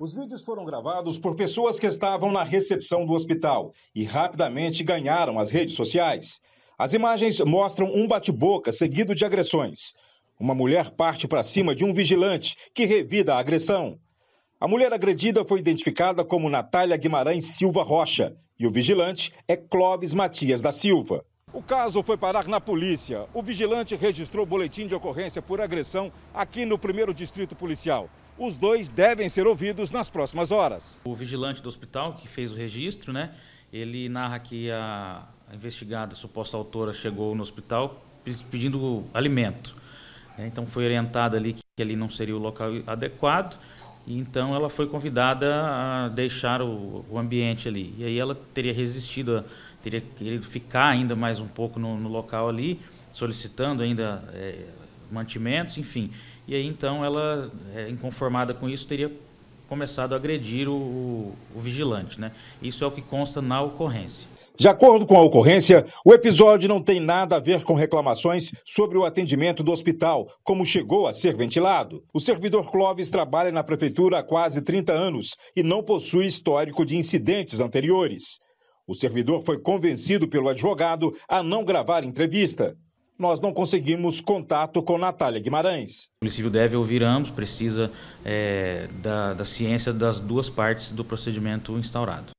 Os vídeos foram gravados por pessoas que estavam na recepção do hospital e rapidamente ganharam as redes sociais. As imagens mostram um bate-boca seguido de agressões. Uma mulher parte para cima de um vigilante que revida a agressão. A mulher agredida foi identificada como Natália Guimarães Silva Rocha e o vigilante é Clóvis Matias da Silva caso foi parar na polícia. O vigilante registrou boletim de ocorrência por agressão aqui no primeiro distrito policial. Os dois devem ser ouvidos nas próximas horas. O vigilante do hospital que fez o registro, né? Ele narra que a investigada, a suposta autora, chegou no hospital pedindo alimento. Né. Então foi orientada ali que ali não seria o local adequado e então ela foi convidada a deixar o, o, ambiente ali. E aí ela teria resistido, teria querido ficar ainda mais um pouco no, no local ali, solicitando ainda é, mantimentos, enfim. E aí então ela, é, inconformada com isso, teria começado a agredir o, o, o, vigilante. Né? Isso é o que consta na ocorrência. De acordo com a ocorrência, o episódio não tem nada a ver com reclamações sobre o atendimento do hospital, como chegou a ser ventilado. O servidor Clóvis trabalha na prefeitura há quase 30 anos e não possui histórico de incidentes anteriores. O servidor foi convencido pelo advogado a não gravar entrevista. Nós não conseguimos contato com Natália Guimarães. O município deve ouvir ambos, precisa é, da, da ciência das duas partes do procedimento instaurado.